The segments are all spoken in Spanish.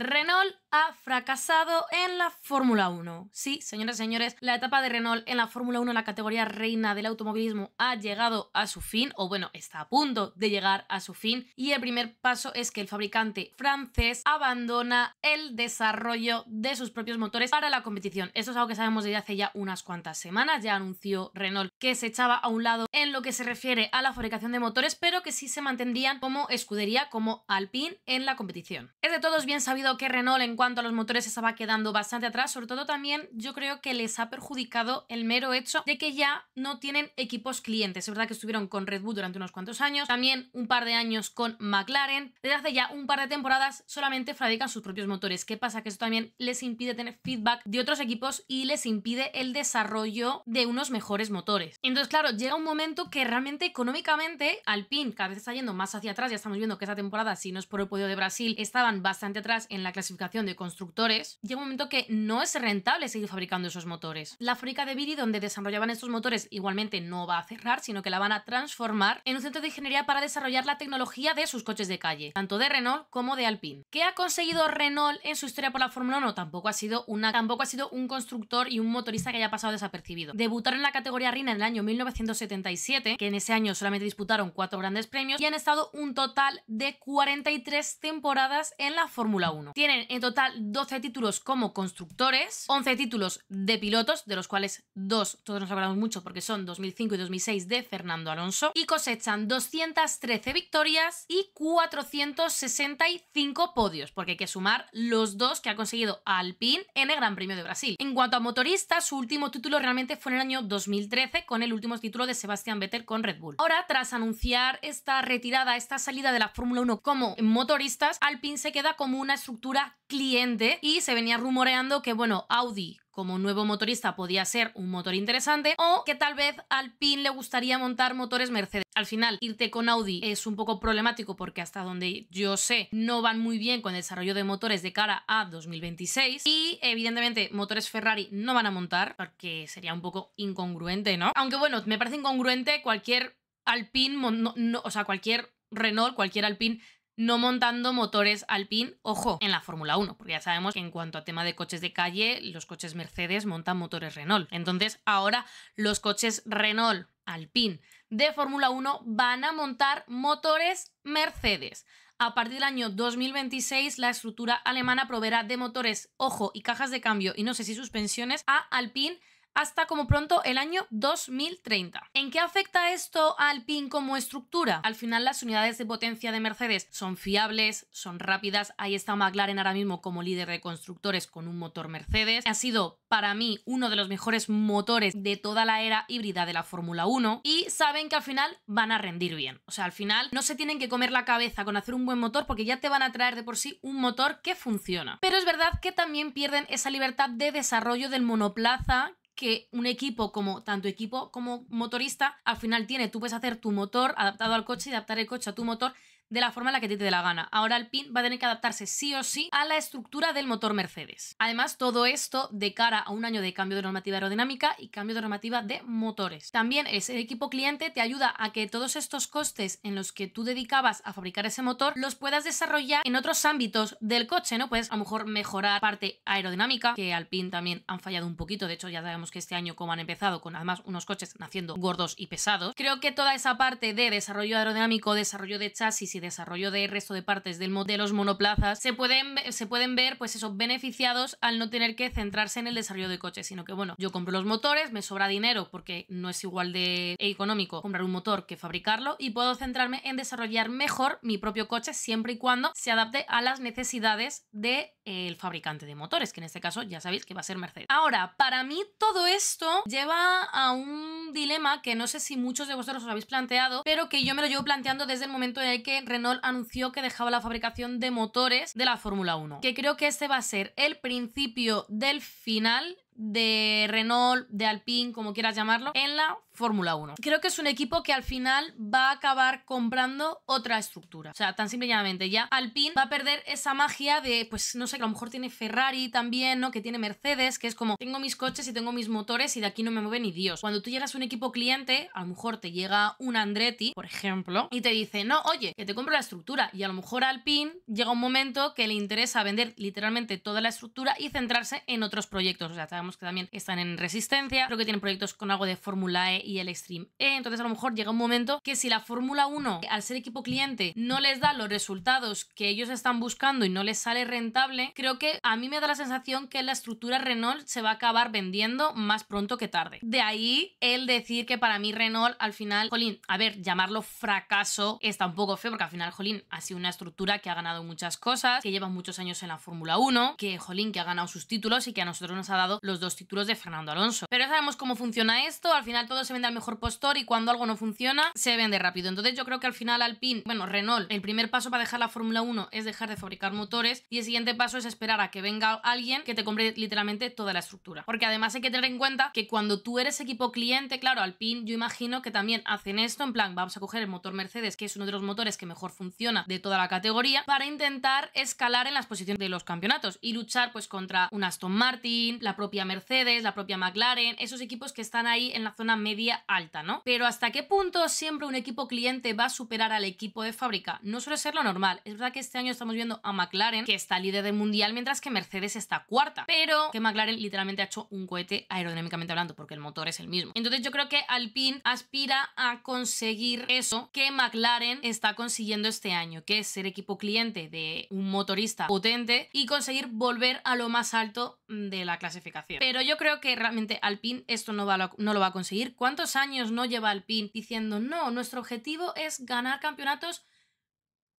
Renault ha fracasado en la Fórmula 1. Sí, señores y señores, la etapa de Renault en la Fórmula 1, la categoría reina del automovilismo, ha llegado a su fin, o bueno, está a punto de llegar a su fin, y el primer paso es que el fabricante francés abandona el desarrollo de sus propios motores para la competición. Esto es algo que sabemos desde hace ya unas cuantas semanas, ya anunció Renault que se echaba a un lado en lo que se refiere a la fabricación de motores, pero que sí se mantendrían como escudería, como Alpine en la competición. Es de todos bien sabido que Renault en cuanto a los motores estaba quedando bastante atrás, sobre todo también yo creo que les ha perjudicado el mero hecho de que ya no tienen equipos clientes. Es verdad que estuvieron con Red Bull durante unos cuantos años, también un par de años con McLaren. Desde hace ya un par de temporadas solamente fabrican sus propios motores. ¿Qué pasa? Que eso también les impide tener feedback de otros equipos y les impide el desarrollo de unos mejores motores. Entonces, claro, llega un momento que realmente económicamente Alpine cada vez está yendo más hacia atrás. Ya estamos viendo que esta temporada, si no es por el podio de Brasil, estaban bastante atrás en en la clasificación de constructores, llega un momento que no es rentable seguir fabricando esos motores. La fábrica de Biri, donde desarrollaban estos motores, igualmente no va a cerrar, sino que la van a transformar en un centro de ingeniería para desarrollar la tecnología de sus coches de calle, tanto de Renault como de Alpine. ¿Qué ha conseguido Renault en su historia por la Fórmula 1? Tampoco ha sido tampoco ha sido un constructor y un motorista que haya pasado desapercibido. Debutaron en la categoría Rina en el año 1977, que en ese año solamente disputaron cuatro grandes premios y han estado un total de 43 temporadas en la Fórmula 1. Tienen en total 12 títulos como constructores, 11 títulos de pilotos, de los cuales dos todos nos hablamos mucho porque son 2005 y 2006 de Fernando Alonso, y cosechan 213 victorias y 465 podios, porque hay que sumar los dos que ha conseguido Alpine en el Gran Premio de Brasil. En cuanto a motoristas, su último título realmente fue en el año 2013 con el último título de Sebastian Vettel con Red Bull. Ahora, tras anunciar esta retirada, esta salida de la Fórmula 1 como motoristas, Alpine se queda como una estructura cliente y se venía rumoreando que, bueno, Audi como nuevo motorista podía ser un motor interesante o que tal vez Alpine le gustaría montar motores Mercedes. Al final, irte con Audi es un poco problemático porque hasta donde yo sé no van muy bien con el desarrollo de motores de cara a 2026 y evidentemente motores Ferrari no van a montar porque sería un poco incongruente, ¿no? Aunque bueno, me parece incongruente cualquier Alpine, o sea, cualquier Renault, cualquier Alpine no montando motores Alpine, ojo, en la Fórmula 1, porque ya sabemos que en cuanto a tema de coches de calle, los coches Mercedes montan motores Renault. Entonces, ahora los coches Renault Alpine de Fórmula 1 van a montar motores Mercedes. A partir del año 2026, la estructura alemana proveerá de motores, ojo, y cajas de cambio, y no sé si suspensiones, a Alpine hasta como pronto el año 2030. ¿En qué afecta esto al PIN como estructura? Al final las unidades de potencia de Mercedes son fiables, son rápidas, ahí está McLaren ahora mismo como líder de constructores con un motor Mercedes. Ha sido para mí uno de los mejores motores de toda la era híbrida de la Fórmula 1 y saben que al final van a rendir bien. O sea, al final no se tienen que comer la cabeza con hacer un buen motor porque ya te van a traer de por sí un motor que funciona. Pero es verdad que también pierden esa libertad de desarrollo del monoplaza que un equipo como tanto equipo como motorista al final tiene, tú puedes hacer tu motor adaptado al coche y adaptar el coche a tu motor de la forma en la que te dé la gana. Ahora el pin va a tener que adaptarse sí o sí a la estructura del motor Mercedes. Además, todo esto de cara a un año de cambio de normativa aerodinámica y cambio de normativa de motores. También ese equipo cliente te ayuda a que todos estos costes en los que tú dedicabas a fabricar ese motor los puedas desarrollar en otros ámbitos del coche, ¿no? Puedes a lo mejor mejorar parte aerodinámica, que al pin también han fallado un poquito, de hecho ya sabemos que este año como han empezado con además unos coches naciendo gordos y pesados. Creo que toda esa parte de desarrollo aerodinámico, desarrollo de chasis y desarrollo de resto de partes del de los monoplazas, se pueden, se pueden ver, pues esos beneficiados al no tener que centrarse en el desarrollo de coches, sino que, bueno, yo compro los motores, me sobra dinero porque no es igual de económico comprar un motor que fabricarlo y puedo centrarme en desarrollar mejor mi propio coche siempre y cuando se adapte a las necesidades del eh, fabricante de motores, que en este caso ya sabéis que va a ser Mercedes. Ahora, para mí todo esto lleva a un dilema que no sé si muchos de vosotros os habéis planteado, pero que yo me lo llevo planteando desde el momento en el que Renault anunció que dejaba la fabricación de motores de la Fórmula 1, que creo que este va a ser el principio del final de Renault, de Alpine, como quieras llamarlo, en la Fórmula 1. Creo que es un equipo que al final va a acabar comprando otra estructura. O sea, tan simple y llanamente, ya Alpine va a perder esa magia de, pues no sé, que a lo mejor tiene Ferrari también, ¿no? Que tiene Mercedes, que es como, tengo mis coches y tengo mis motores y de aquí no me mueve ni Dios. Cuando tú llegas a un equipo cliente, a lo mejor te llega un Andretti, por ejemplo, y te dice, no, oye, que te compro la estructura. Y a lo mejor Alpine llega un momento que le interesa vender literalmente toda la estructura y centrarse en otros proyectos. O sea, que también están en Resistencia, creo que tienen proyectos con algo de Fórmula E y el Extreme E, entonces a lo mejor llega un momento que si la Fórmula 1, al ser equipo cliente, no les da los resultados que ellos están buscando y no les sale rentable, creo que a mí me da la sensación que la estructura Renault se va a acabar vendiendo más pronto que tarde. De ahí el decir que para mí Renault al final, jolín, a ver, llamarlo fracaso está un poco feo porque al final, jolín, ha sido una estructura que ha ganado muchas cosas, que lleva muchos años en la Fórmula 1, que jolín, que ha ganado sus títulos y que a nosotros nos ha dado los dos títulos de Fernando Alonso. Pero ya sabemos cómo funciona esto, al final todo se vende al mejor postor y cuando algo no funciona, se vende rápido. Entonces yo creo que al final Alpine, bueno, Renault, el primer paso para dejar la Fórmula 1 es dejar de fabricar motores y el siguiente paso es esperar a que venga alguien que te compre literalmente toda la estructura. Porque además hay que tener en cuenta que cuando tú eres equipo cliente, claro, Alpine yo imagino que también hacen esto, en plan, vamos a coger el motor Mercedes, que es uno de los motores que mejor funciona de toda la categoría, para intentar escalar en las posiciones de los campeonatos y luchar pues contra un Aston Martin, la propia Mercedes, la propia McLaren, esos equipos que están ahí en la zona media alta, ¿no? Pero ¿hasta qué punto siempre un equipo cliente va a superar al equipo de fábrica? No suele ser lo normal. Es verdad que este año estamos viendo a McLaren, que está líder del mundial, mientras que Mercedes está cuarta. Pero que McLaren literalmente ha hecho un cohete aerodinámicamente hablando, porque el motor es el mismo. Entonces yo creo que Alpine aspira a conseguir eso que McLaren está consiguiendo este año, que es ser equipo cliente de un motorista potente y conseguir volver a lo más alto de la clasificación. Pero yo creo que realmente Alpine esto no, va no lo va a conseguir. ¿Cuántos años no lleva Alpine diciendo, no, nuestro objetivo es ganar campeonatos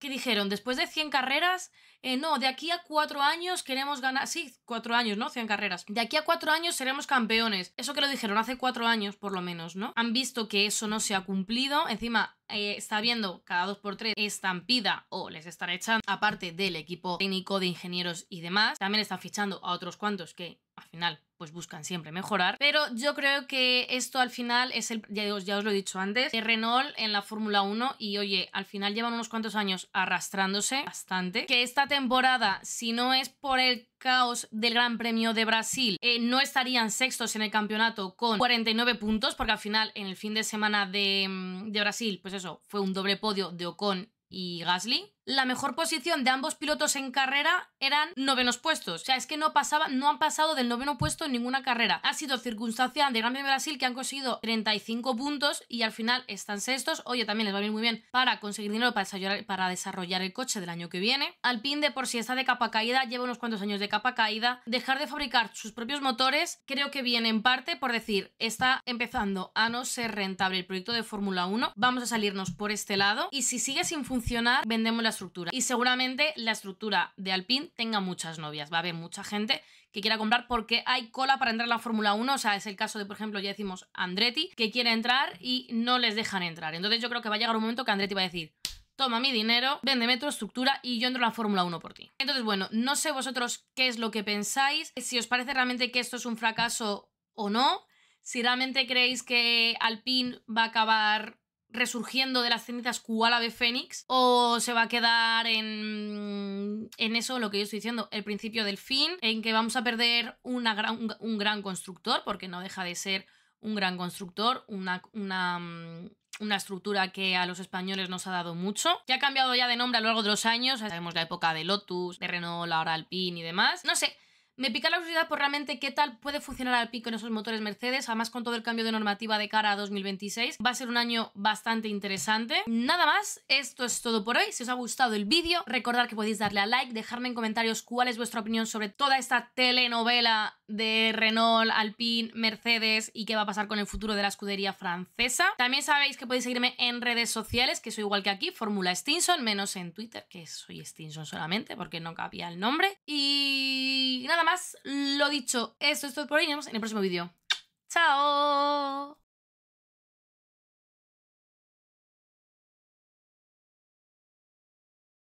¿Qué dijeron después de 100 carreras, eh, no, de aquí a 4 años queremos ganar, sí, cuatro años, ¿no? 100 carreras. De aquí a cuatro años seremos campeones. Eso que lo dijeron hace 4 años, por lo menos, ¿no? Han visto que eso no se ha cumplido. Encima, eh, está viendo cada dos por tres estampida o les están echando, aparte del equipo técnico de ingenieros y demás. También están fichando a otros cuantos que, al final, pues buscan siempre mejorar. Pero yo creo que esto al final es el, ya, os, ya os lo he dicho antes, de Renault en la Fórmula 1 y oye, al final llevan unos cuantos años arrastrándose bastante. Que esta temporada, si no es por el caos del Gran Premio de Brasil, eh, no estarían sextos en el campeonato con 49 puntos, porque al final en el fin de semana de, mm, de Brasil, pues eso, fue un doble podio de Ocon y Gasly, la mejor posición de ambos pilotos en carrera eran novenos puestos. O sea, es que no, pasaba, no han pasado del noveno puesto en ninguna carrera. Ha sido circunstancia de Gran Premio Brasil que han conseguido 35 puntos y al final están sextos. Oye, también les va a venir muy bien para conseguir dinero para desarrollar, para desarrollar el coche del año que viene. Alpine de por si sí está de capa caída, lleva unos cuantos años de capa caída. Dejar de fabricar sus propios motores creo que viene en parte por decir, está empezando a no ser rentable el proyecto de Fórmula 1. Vamos a salirnos por este lado y si sigue sin funcionar, vendemos las y seguramente la estructura de Alpine tenga muchas novias. Va a haber mucha gente que quiera comprar porque hay cola para entrar a la Fórmula 1. O sea, es el caso de, por ejemplo, ya decimos Andretti, que quiere entrar y no les dejan entrar. Entonces yo creo que va a llegar un momento que Andretti va a decir, toma mi dinero, véndeme tu estructura y yo entro a la Fórmula 1 por ti. Entonces, bueno, no sé vosotros qué es lo que pensáis, si os parece realmente que esto es un fracaso o no, si realmente creéis que Alpine va a acabar resurgiendo de las cenizas cual ave fénix o se va a quedar en, en eso, lo que yo estoy diciendo, el principio del fin, en que vamos a perder un gran constructor, porque no deja de ser un gran constructor, una, una, mm, una estructura que a los españoles nos ha dado mucho, que ha cambiado ya de nombre a lo largo de los años, sabemos la época de Lotus, de Renault, ahora Alpine y demás, no sé. Me pica la curiosidad por realmente qué tal puede funcionar al pico en esos motores Mercedes, además con todo el cambio de normativa de cara a 2026. Va a ser un año bastante interesante. Nada más, esto es todo por hoy. Si os ha gustado el vídeo, recordad que podéis darle a like, dejarme en comentarios cuál es vuestra opinión sobre toda esta telenovela de Renault, Alpine, Mercedes y qué va a pasar con el futuro de la escudería francesa. También sabéis que podéis seguirme en redes sociales, que soy igual que aquí, Fórmula Stinson, menos en Twitter, que soy Stinson solamente porque no cabía el nombre. Y nada más, lo dicho, esto es todo por hoy. Nos vemos en el próximo vídeo. ¡Chao!